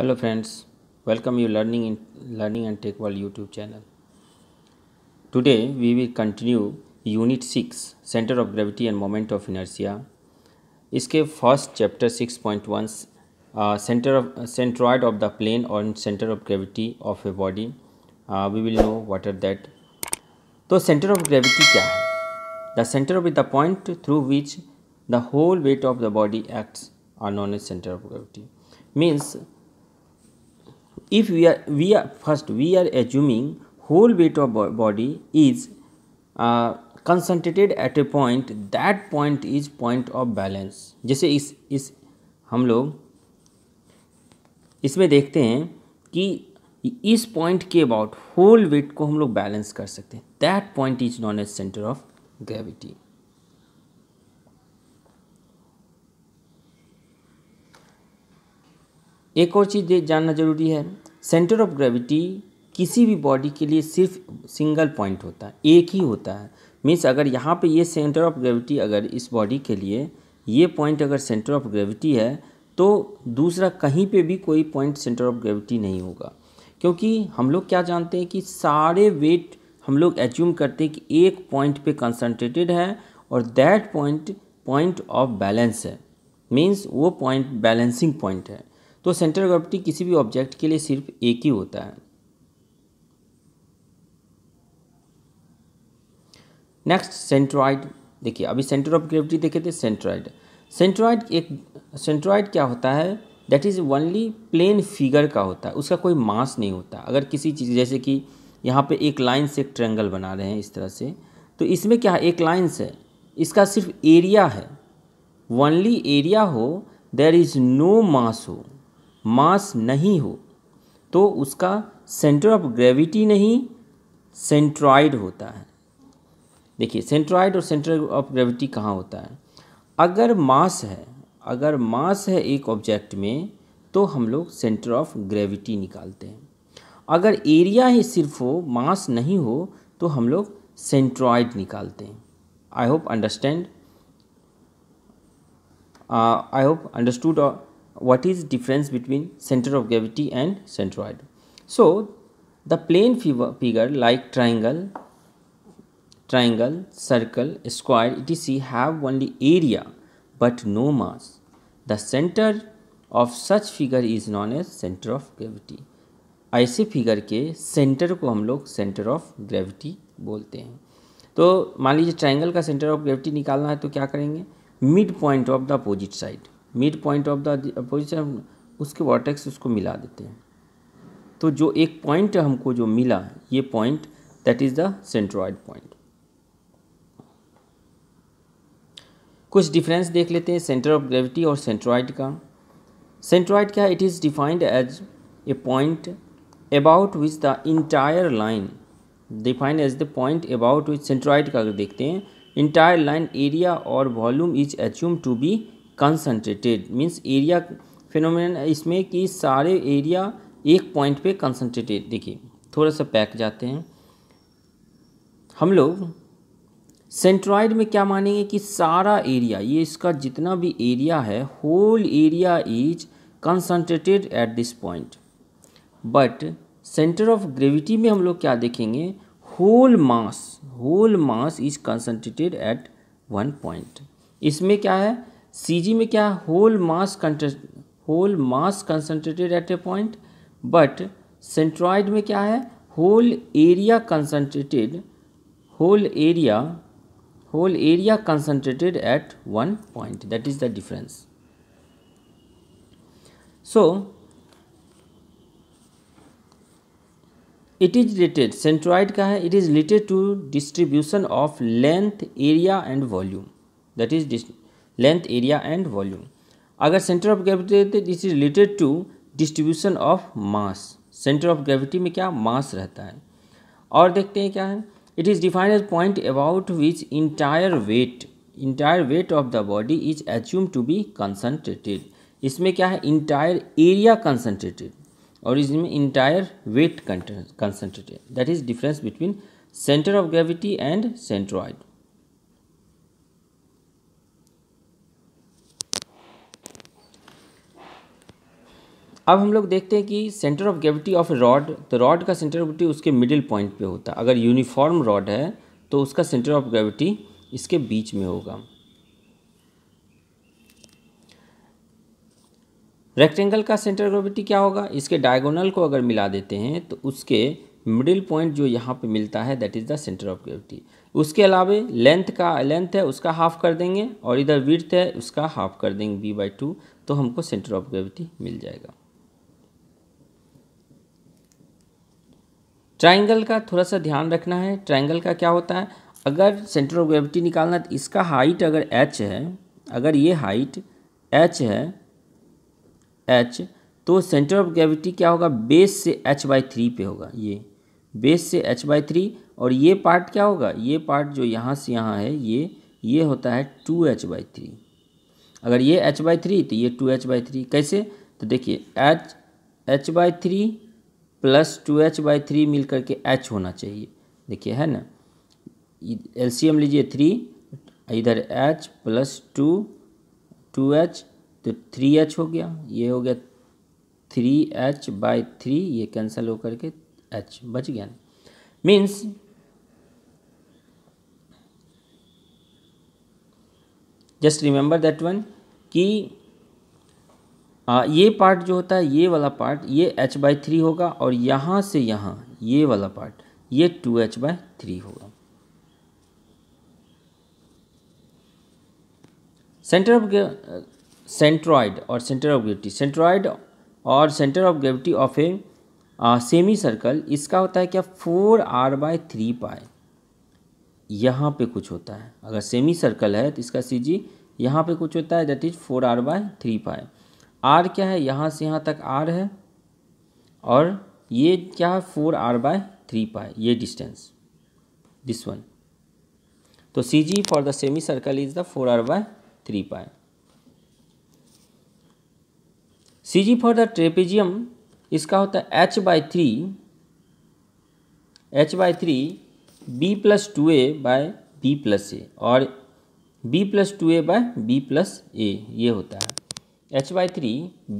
Hello friends welcome you learning in learning and tech world YouTube channel today we will continue unit six centre of gravity and moment of inertia इसके first chapter six point one centre of centroid of the plane और centre of gravity of a body we will know what are that तो centre of gravity क्या है the centre of the point through which the whole weight of the body acts are known as centre of gravity means if we are we are first we are assuming whole weight of body is uh, concentrated at a point that point is point of balance जैसे इस इस हम लोग इसमें देखते हैं कि इस पॉइंट के अबाउट होल वेट को हम लोग बैलेंस कर सकते हैं that point is known as centre of gravity एक और चीज़ जानना जरूरी है सेंटर ऑफ ग्रेविटी किसी भी बॉडी के लिए सिर्फ सिंगल पॉइंट होता है एक ही होता है मीन्स अगर यहाँ पे ये सेंटर ऑफ ग्रेविटी अगर इस बॉडी के लिए ये पॉइंट अगर सेंटर ऑफ ग्रेविटी है तो दूसरा कहीं पे भी कोई पॉइंट सेंटर ऑफ ग्रेविटी नहीं होगा क्योंकि हम लोग क्या जानते हैं कि सारे वेट हम लोग एज्यूम करते हैं कि एक पॉइंट पे कंसनट्रेटेड है और that point point of balance है मीन्स वो पॉइंट बैलेंसिंग पॉइंट है तो सेंटर ऑफ ग्रेविटी किसी भी ऑब्जेक्ट के लिए सिर्फ एक ही होता है नेक्स्ट सेंट्रॉइड देखिए अभी सेंटर ऑफ ग्रेविटी देखे थे सेंट्रॉइड सेंट्रॉइड एक सेंट्रॉइड क्या होता है that is only plane figure का होता है उसका कोई मास नहीं होता अगर किसी चीज़ जैसे कि यहाँ पे एक लाइन से एक ट्रेंगल बना रहे हैं इस तरह से तो इसमें क्या है एक लाइन से इसका सिर्फ एरिया है ओनली एरिया हो देर इज़ नो मास हो मास नहीं हो तो उसका सेंटर ऑफ ग्रेविटी नहीं सेंट्रॉइड होता है देखिए सेंट्रॉइड और सेंटर ऑफ ग्रेविटी कहाँ होता है अगर मास है अगर मास है एक ऑब्जेक्ट में तो हम लोग सेंटर ऑफ ग्रेविटी निकालते हैं अगर एरिया ही सिर्फ हो मास नहीं हो तो हम लोग सेंट्रॉइड निकालते हैं I hope understand I hope understood और what is difference between center of gravity and centroid. So, the plane figure like triangle, triangle, circle, square etc have only area but no mass. The center of such figure is known as center of gravity. ऐसे figure के centre को हम लोग centre of gravity बोलते हैं तो मान लीजिए ट्रायंगल का सेंटर ऑफ ग्रेविटी निकालना है तो क्या करेंगे mid point of the opposite side mid point of the opposition उसके वर्टेक्स उसको मिला देते हैं तो जो एक पॉइंट हमको जो मिला ये point that is the centroid point कुछ डिफरेंस देख लेते हैं सेंटर ऑफ ग्रेविटी और सेंट्रॉइड का सेंट्रॉइड क्या it is defined as a point about which the entire line defined as the point about which centroid का अगर देखते हैं इंटायर लाइन एरिया और volume is assume to be concentrated means area phenomenon इसमें कि सारे area एक point पे कंसनट्रेटेड देखिए थोड़ा सा पैक जाते हैं हम लोग सेंट्रॉइड में क्या मानेंगे कि सारा एरिया ये इसका जितना भी एरिया है whole area is concentrated at this point but centre of gravity में हम लोग क्या देखेंगे whole mass whole mass is concentrated at one point इसमें क्या है सी में क्या whole mass whole mass concentrated at a point but centroid में क्या है whole area concentrated whole area whole area concentrated at one point that is the difference so it is related centroid का है it is related to distribution of length area and volume that is is length area and volume अगर centre of gravity रहते this is related to distribution of mass centre of gravity में क्या मास रहता है और देखते हैं क्या है it is defined as point about which entire weight entire weight of the body is assume to be concentrated इसमें क्या है इंटायर एरिया कंसनट्रेटेड और इसमें entire weight concentrated that is difference between centre of gravity and centroid अब हम लोग देखते हैं कि centre of gravity of rod तो रॉड का सेंटर ऑफ ग्रेविटी उसके मिडिल पॉइंट पे होता है अगर यूनिफॉर्म रॉड है तो उसका सेंटर ऑफ ग्रेविटी इसके बीच में होगा रेक्टेंगल का सेंटर ग्रेविटी क्या होगा इसके डायगोनल को अगर मिला देते हैं तो उसके मिडिल पॉइंट जो यहाँ पे मिलता है that is the centre of gravity उसके अलावा लेंथ का लेंथ है उसका हाफ कर देंगे और इधर विर्थ है उसका हाफ कर देंगे बी बाई टू तो हमको सेंटर ऑफ ग्रेविटी मिल जाएगा ट्राइंगल का थोड़ा सा ध्यान रखना है ट्राइंगल का क्या होता है अगर सेंटर ऑफ ग्रेविटी निकालना है तो इसका हाइट अगर एच है अगर ये हाइट एच है एच तो सेंटर ऑफ ग्रेविटी क्या होगा बेस से एच बाई थ्री पे होगा ये बेस से एच बाई थ्री और ये पार्ट क्या होगा ये पार्ट जो यहाँ से यहाँ है ये ये होता है टू एच बाई थ्री अगर ये एच बाई थ्री तो ये टू एच बाई थ्री कैसे तो देखिए H H by three plus two H by three मिल करके एच होना चाहिए देखिए है ना एलसीएम लीजिए थ्री इधर H plus two two H तो थ्री एच हो गया ये हो गया थ्री एच बाई थ्री ये कैंसिल होकर के एच बच गया means just remember that one कि आ, हाँ, ये पार्ट जो होता है ये वाला पार्ट ये एच बाई थ्री होगा और यहाँ से यहाँ ये वाला पार्ट ये टू एच बाई थ्री होगा सेंटर ऑफ सेंट्रॉइड और सेंटर ऑफ ग्रेविटी सेंट्रॉइड और centre of gravity of a semi circle इसका होता है क्या फोर आर बाय थ्री पाए यहाँ पे कुछ होता है अगर सेमी सर्कल है तो इसका सी जी यहाँ पे कुछ होता है that is four R by three pi R क्या है यहाँ से यहाँ तक आर है और ये क्या है फोर आर बाय थ्री पाए ये डिस्टेंस दिस वन तो C G for the semi circle is the four R by three pi C G for the trapezium इसका होता है H by three H by three B plus two A by B plus A और B plus two A by B plus A ये होता है H by three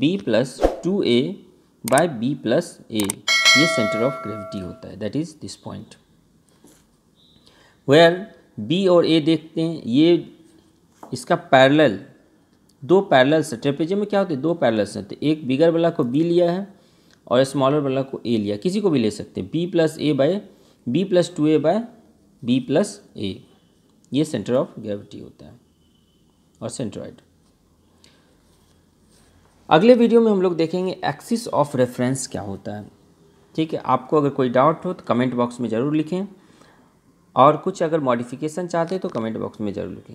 B plus two A by B plus A ये centre of gravity होता है that is this point where B और A देखते हैं ये इसका पैरेलल दो पैरेलल है ट्रेपेजे में क्या होते हैं दो पैरेलल से होते एक बिगर वाला को बी लिया है और स्मॉलर वाला को ए लिया किसी को भी ले सकते हैं B plus A by B plus two A by B plus A ये सेंटर ऑफ ग्रेविटी होता है और सेंट्रॉइड अगले वीडियो में हम लोग देखेंगे एक्सिस ऑफ रेफरेंस क्या होता है ठीक है आपको अगर कोई डाउट हो तो कमेंट बॉक्स में ज़रूर लिखें और कुछ अगर मॉडिफिकेशन चाहते हैं तो कमेंट बॉक्स में ज़रूर लिखें